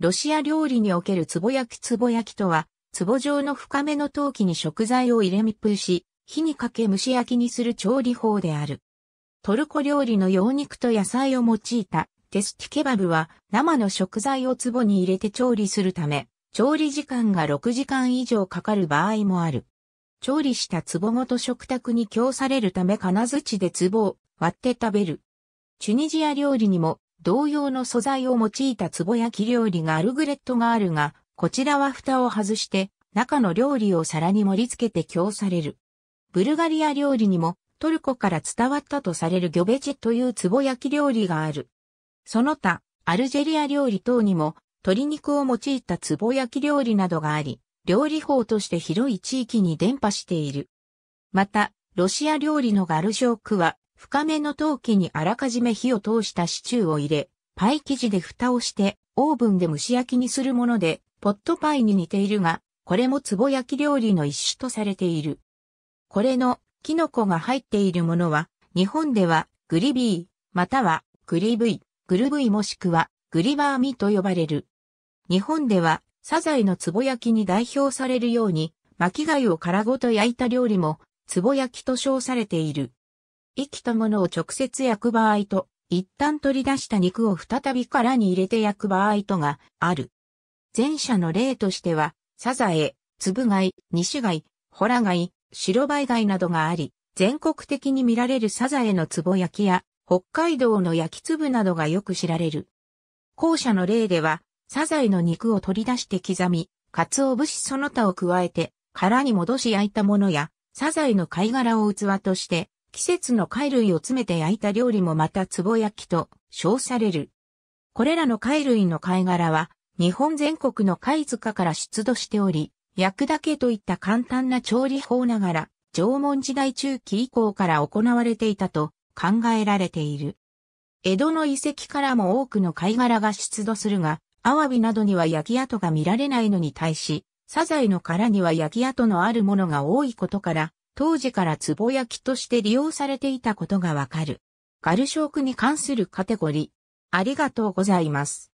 ロシア料理における壺焼き壺焼きとは、壺状の深めの陶器に食材を入れ密封し、火にかけ蒸し焼きにする調理法である。トルコ料理の羊肉と野菜を用いたテスティケバブは生の食材を壺に入れて調理するため、調理時間が6時間以上かかる場合もある。調理した壺ごと食卓に供されるため金槌で壺を割って食べる。チュニジア料理にも同様の素材を用いた壺焼き料理がアルグレットがあるが、こちらは蓋を外して中の料理を皿に盛り付けて供される。ブルガリア料理にもトルコから伝わったとされるギョベチという壺焼き料理がある。その他、アルジェリア料理等にも鶏肉を用いた壺焼き料理などがあり、料理法として広い地域に伝播している。また、ロシア料理のガルショークは深めの陶器にあらかじめ火を通したシチューを入れ、パイ生地で蓋をして、オーブンで蒸し焼きにするもので、ポットパイに似ているが、これも壺焼き料理の一種とされている。これの、キノコが入っているものは、日本では、グリビー、または、グリブイ、グルブイもしくは、グリバーミと呼ばれる。日本では、サザエの壺焼きに代表されるように、巻き貝を殻ごと焼いた料理も、壺焼きと称されている。生きたものを直接焼く場合と、一旦取り出した肉を再び殻に入れて焼く場合とがある。前者の例としては、サザエ、粒ぶ貝、西貝、ホラ貝、白バイ貝などがあり、全国的に見られるサザエの壺焼きや、北海道の焼き粒などがよく知られる。後者の例では、サザエの肉を取り出して刻み、鰹節その他を加えて、殻に戻し焼いたものや、サザエの貝殻を器として、季節の貝類を詰めて焼いた料理もまた壺焼きと称される。これらの貝類の貝殻は日本全国の貝塚から出土しており、焼くだけといった簡単な調理法ながら、縄文時代中期以降から行われていたと考えられている。江戸の遺跡からも多くの貝殻が出土するが、アワビなどには焼き跡が見られないのに対し、サザエの殻には焼き跡のあるものが多いことから、当時から壺焼きとして利用されていたことがわかる。ガルショークに関するカテゴリー。ありがとうございます。